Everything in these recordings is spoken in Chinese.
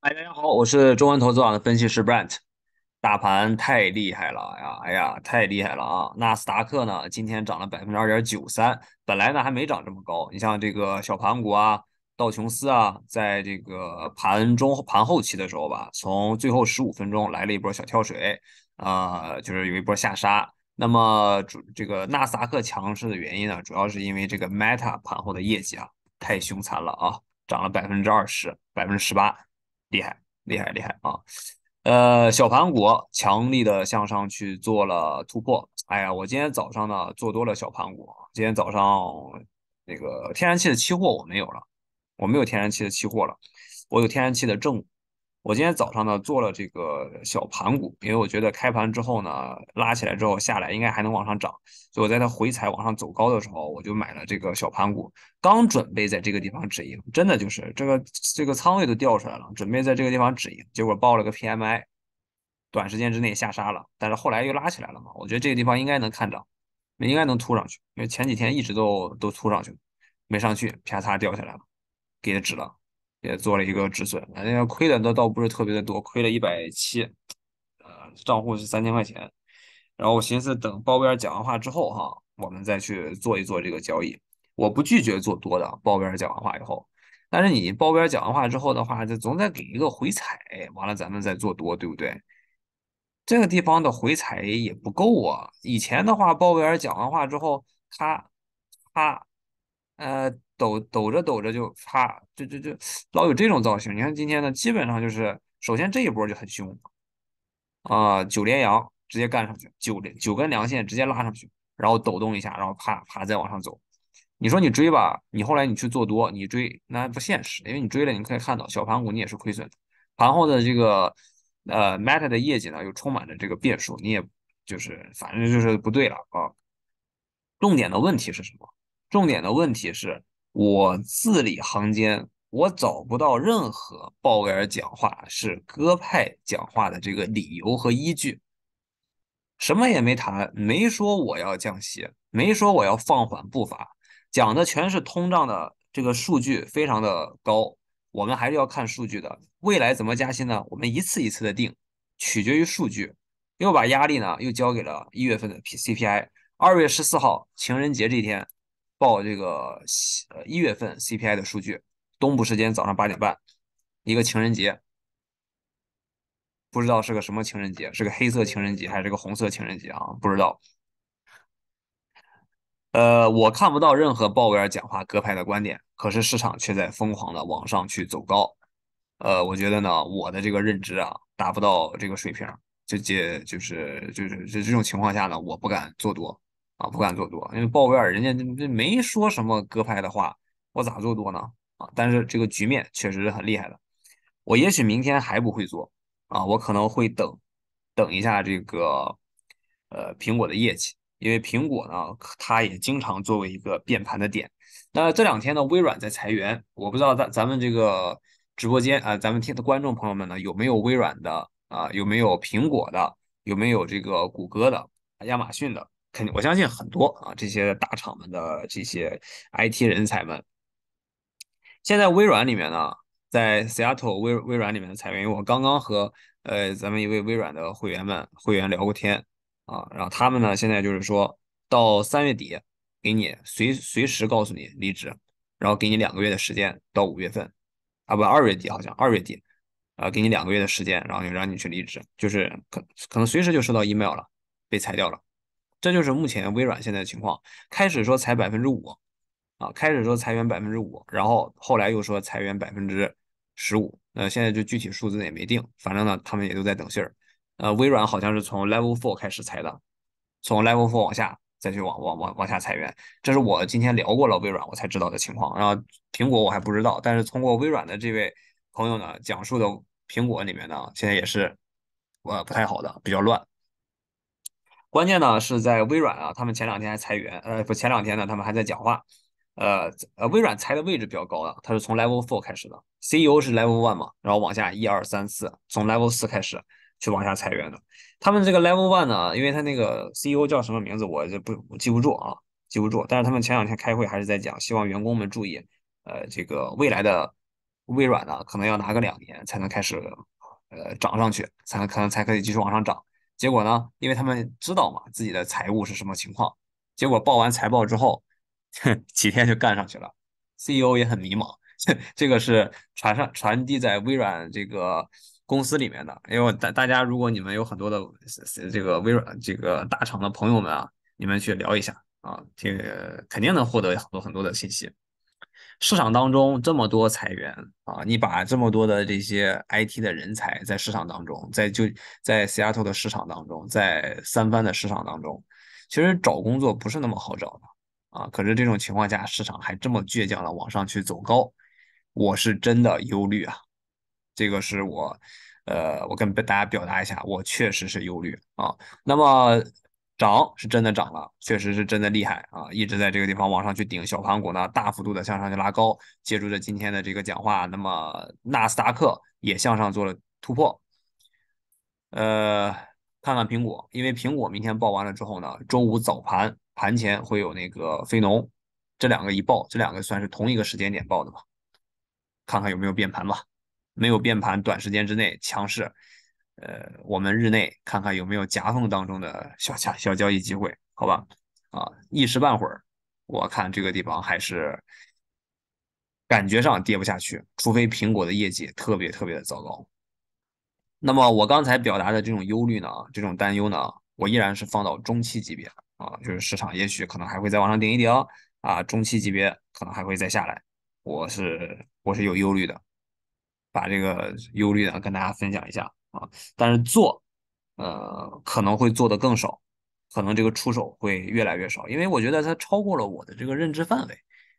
哎，大家好，我是中文投资网的分析师 Brent。大盘太厉害了呀！哎呀，太厉害了啊！纳斯达克呢，今天涨了百分之二点九三，本来呢还没涨这么高。你像这个小盘股啊，道琼斯啊，在这个盘中盘后期的时候吧，从最后十五分钟来了一波小跳水，呃，就是有一波下杀。那么主这个纳斯达克强势的原因呢，主要是因为这个 Meta 盘后的业绩啊，太凶残了啊，涨了百分之二十，百分之十八。厉害，厉害，厉害啊！呃，小盘股强力的向上去做了突破。哎呀，我今天早上呢做多了小盘股，今天早上那个天然气的期货我没有了，我没有天然气的期货了，我有天然气的正。我今天早上呢做了这个小盘股，因为我觉得开盘之后呢拉起来之后下来应该还能往上涨，所以我在它回踩往上走高的时候我就买了这个小盘股。刚准备在这个地方止盈，真的就是这个这个仓位都掉出来了，准备在这个地方止盈，结果报了个 P M I，短时间之内下杀了，但是后来又拉起来了嘛，我觉得这个地方应该能看涨，应该能突上去，因为前几天一直都都突上去，没上去，啪嚓掉下来了，给它止了。也做了一个止损，那亏的倒倒不是特别的多，亏了一百七，呃，账户是三千块钱。然后我寻思等包边讲完话之后哈，我们再去做一做这个交易。我不拒绝做多的，包边讲完话以后，但是你包边讲完话之后的话，就总得给一个回踩，完了咱们再做多，对不对？这个地方的回踩也不够啊。以前的话，包边讲完话之后，他他呃。抖抖着抖着就啪，就就就老有这种造型。你看今天呢，基本上就是，首先这一波就很凶啊，九连阳直接干上去，九连九根阳线直接拉上去，然后抖动一下，然后啪啪再往上走。你说你追吧，你后来你去做多，你追那不现实，因为你追了，你可以看到小盘股你也是亏损的。盘后的这个呃，Meta 的业绩呢又充满着这个变数，你也就是反正就是不对了啊。重点的问题是什么？重点的问题是。我字里行间，我找不到任何鲍威尔讲话是鸽派讲话的这个理由和依据，什么也没谈，没说我要降息，没说我要放缓步伐，讲的全是通胀的这个数据非常的高，我们还是要看数据的，未来怎么加息呢？我们一次一次的定，取决于数据，又把压力呢又交给了一月份的 P C P I，二月十四号情人节这天。报这个一月份 CPI 的数据，东部时间早上八点半，一个情人节，不知道是个什么情人节，是个黑色情人节还是个红色情人节啊？不知道。呃，我看不到任何鲍威尔讲话鸽派的观点，可是市场却在疯狂的往上去走高。呃，我觉得呢，我的这个认知啊，达不到这个水平，就接就是就是这这种情况下呢，我不敢做多。啊，不敢做多，因为鲍威尔人家这这没说什么割派的话，我咋做多呢？啊，但是这个局面确实是很厉害的。我也许明天还不会做啊，我可能会等，等一下这个呃苹果的业绩，因为苹果呢，它也经常作为一个变盘的点。那这两天呢，微软在裁员，我不知道咱咱们这个直播间啊，咱们听的观众朋友们呢，有没有微软的啊？有没有苹果的？有没有这个谷歌的？亚马逊的？肯定，我相信很多啊这些大厂们的这些 IT 人才们，现在微软里面呢，在 Seattle 微微软里面的裁员，因为我刚刚和呃咱们一位微软的会员们会员聊过天啊，然后他们呢现在就是说到三月底给你随随时告诉你离职，然后给你两个月的时间到五月份啊不二月底好像二月底啊给你两个月的时间，然后就让你去离职，就是可可能随时就收到 email 了，被裁掉了。这就是目前微软现在的情况，开始说裁百分之五，啊，开始说裁员百分之五，然后后来又说裁员百分之十五，呃，现在就具体数字也没定，反正呢，他们也都在等信儿。呃，微软好像是从 Level Four 开始裁的，从 Level Four 往下再去往往往往下裁员，这是我今天聊过了微软我才知道的情况，然后苹果我还不知道，但是通过微软的这位朋友呢讲述的，苹果里面呢现在也是，呃，不太好的，比较乱。关键呢是在微软啊，他们前两天还裁员，呃，不，前两天呢他们还在讲话，呃呃，微软裁的位置比较高啊，他是从 level four 开始的，CEO 是 level one 嘛，然后往下一二三四，从 level 四开始去往下裁员的。他们这个 level one 呢，因为他那个 CEO 叫什么名字，我就不记不住啊，记不住。但是他们前两天开会还是在讲，希望员工们注意，呃，这个未来的微软呢，可能要拿个两年才能开始，呃，涨上去，才能可能才可以继续往上涨。结果呢？因为他们知道嘛，自己的财务是什么情况。结果报完财报之后，哼，几天就干上去了。CEO 也很迷茫。这个是传上传递在微软这个公司里面的。因为大大家如果你们有很多的这个微软这个大厂的朋友们啊，你们去聊一下啊，这个肯定能获得很多很多的信息。市场当中这么多裁员啊，你把这么多的这些 IT 的人才在市场当中，在就在 Seattle 的市场当中，在三藩的市场当中，其实找工作不是那么好找的啊。可是这种情况下，市场还这么倔强的往上去走高，我是真的忧虑啊。这个是我，呃，我跟大家表达一下，我确实是忧虑啊。那么。涨是真的涨了，确实是真的厉害啊！一直在这个地方往上去顶，小盘股呢大幅度的向上去拉高，借助着今天的这个讲话，那么纳斯达克也向上做了突破。呃，看看苹果，因为苹果明天报完了之后呢，周五早盘盘前会有那个非农，这两个一报，这两个算是同一个时间点报的嘛？看看有没有变盘吧，没有变盘，短时间之内强势。呃，我们日内看看有没有夹缝当中的小夹小交易机会，好吧？啊，一时半会儿，我看这个地方还是感觉上跌不下去，除非苹果的业绩特别特别的糟糕。那么我刚才表达的这种忧虑呢，这种担忧呢，我依然是放到中期级别啊，就是市场也许可能还会再往上顶一顶啊，中期级别可能还会再下来，我是我是有忧虑的，把这个忧虑呢跟大家分享一下。啊，但是做，呃，可能会做的更少，可能这个出手会越来越少，因为我觉得它超过了我的这个认知范围。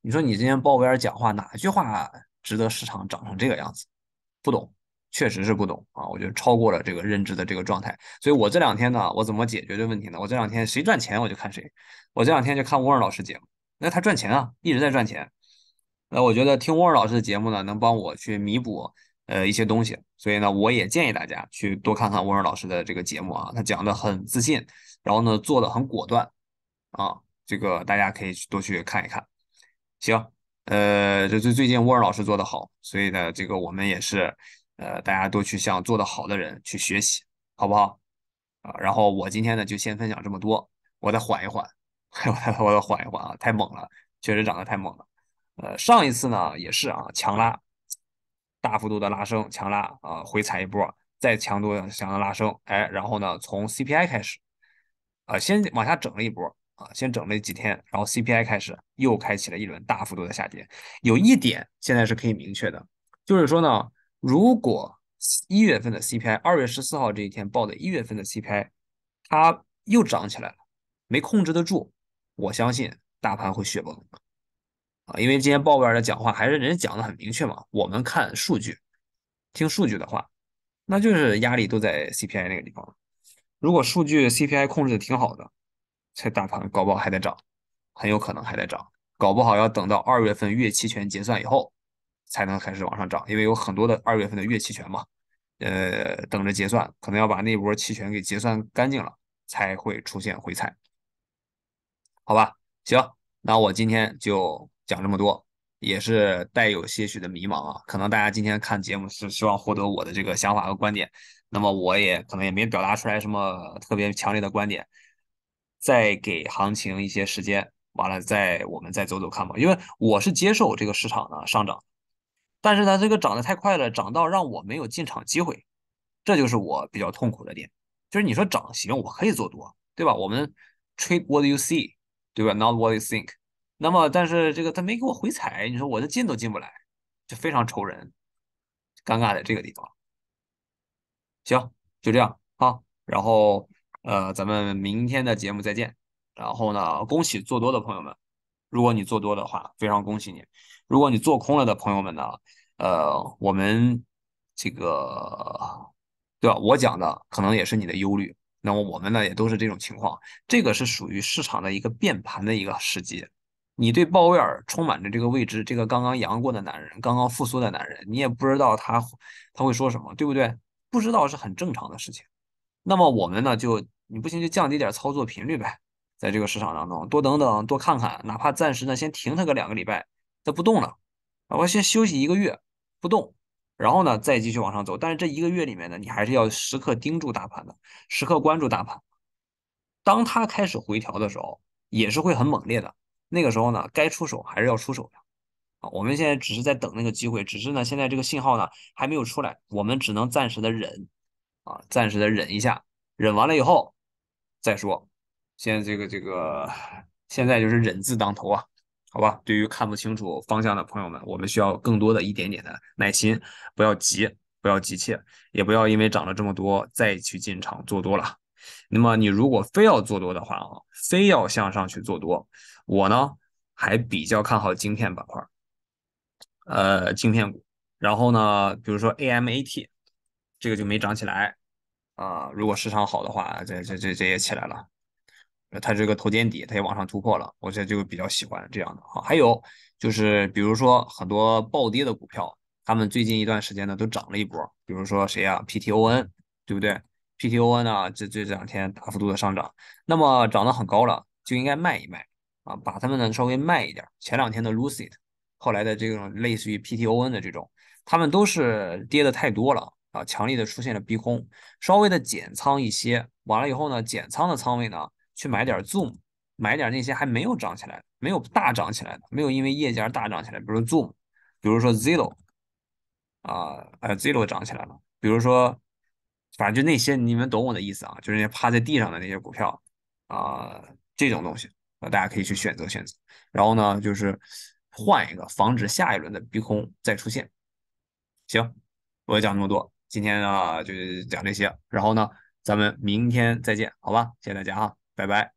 你说你今天鲍威尔讲话哪句话值得市场涨成这个样子？不懂，确实是不懂啊。我觉得超过了这个认知的这个状态，所以我这两天呢，我怎么解决这个问题呢？我这两天谁赚钱我就看谁，我这两天就看沃尔老师节目，那他赚钱啊，一直在赚钱。那我觉得听沃尔老师的节目呢，能帮我去弥补。呃，一些东西，所以呢，我也建议大家去多看看沃尔老师的这个节目啊，他讲的很自信，然后呢，做的很果断啊，这个大家可以去多去看一看。行，呃，这最最近沃尔老师做的好，所以呢，这个我们也是，呃，大家多去向做的好的人去学习，好不好？啊，然后我今天呢就先分享这么多，我再缓一缓，我再我再缓一缓啊，太猛了，确实涨得太猛了。呃，上一次呢也是啊，强拉。大幅度的拉升，强拉啊，回踩一波，再强度强的拉升，哎，然后呢，从 CPI 开始，呃，先往下整了一波啊，先整了几天，然后 CPI 开始又开启了一轮大幅度的下跌。有一点现在是可以明确的，就是说呢，如果一月份的 CPI，二月十四号这一天报的一月份的 CPI，它又涨起来了，没控制得住，我相信大盘会雪崩。啊，因为今天鲍威尔的讲话还是人家讲的很明确嘛，我们看数据，听数据的话，那就是压力都在 CPI 那个地方。如果数据 CPI 控制的挺好的，才大盘搞不好还得涨，很有可能还得涨，搞不好要等到二月份月期权结算以后才能开始往上涨，因为有很多的二月份的月期权嘛，呃，等着结算，可能要把那波期权给结算干净了，才会出现回踩，好吧？行，那我今天就。讲这么多，也是带有些许的迷茫啊。可能大家今天看节目是希望获得我的这个想法和观点，那么我也可能也没表达出来什么特别强烈的观点。再给行情一些时间，完了再我们再走走看吧。因为我是接受这个市场的上涨，但是呢，这个涨得太快了，涨到让我没有进场机会，这就是我比较痛苦的点。就是你说涨行，我可以做多，对吧？我们 trade what you see，对吧？Not what you think。那么，但是这个他没给我回踩，你说我这进都进不来，就非常愁人，尴尬在这个地方。行，就这样啊，然后呃，咱们明天的节目再见。然后呢，恭喜做多的朋友们，如果你做多的话，非常恭喜你。如果你做空了的朋友们呢，呃，我们这个对吧？我讲的可能也是你的忧虑。那么我们呢，也都是这种情况，这个是属于市场的一个变盘的一个时机。你对鲍威尔充满着这个未知，这个刚刚阳过的男人，刚刚复苏的男人，你也不知道他他会说什么，对不对？不知道是很正常的事情。那么我们呢，就你不行就降低点操作频率呗，在这个市场当中多等等多看看，哪怕暂时呢先停他个两个礼拜，他不动了，我先休息一个月不动，然后呢再继续往上走。但是这一个月里面呢，你还是要时刻盯住大盘的，时刻关注大盘。当它开始回调的时候，也是会很猛烈的。那个时候呢，该出手还是要出手的，啊，我们现在只是在等那个机会，只是呢，现在这个信号呢还没有出来，我们只能暂时的忍，啊，暂时的忍一下，忍完了以后再说。现在这个这个，现在就是忍字当头啊，好吧。对于看不清楚方向的朋友们，我们需要更多的一点点的耐心，不要急，不要急切，也不要因为涨了这么多再去进场做多了。那么你如果非要做多的话啊，非要向上去做多，我呢还比较看好晶片板块，呃，晶片股。然后呢，比如说 AMAT 这个就没涨起来啊。如果市场好的话，这这这这也起来了。它这个头肩底它也往上突破了，我这就比较喜欢这样的哈。还有就是比如说很多暴跌的股票，他们最近一段时间呢都涨了一波，比如说谁啊 PTON，对不对？PTON 呢，这这两天大幅度的上涨，那么涨得很高了，就应该卖一卖啊，把它们呢稍微卖一点。前两天的 Lucid，后来的这种类似于 PTON 的这种，它们都是跌的太多了啊，强力的出现了逼空，稍微的减仓一些。完了以后呢，减仓的仓位呢，去买点 Zoom，买点那些还没有涨起来、没有大涨起来的，没有因为夜间大涨起来，比如 Zoom，比如说 Zero 啊，哎，Zero 涨起来了，比如说。反正就那些，你们懂我的意思啊，就是那些趴在地上的那些股票啊，这种东西，呃，大家可以去选择选择。然后呢，就是换一个，防止下一轮的逼空再出现。行，我也讲那么多，今天呢就讲这些，然后呢，咱们明天再见，好吧？谢谢大家啊，拜拜。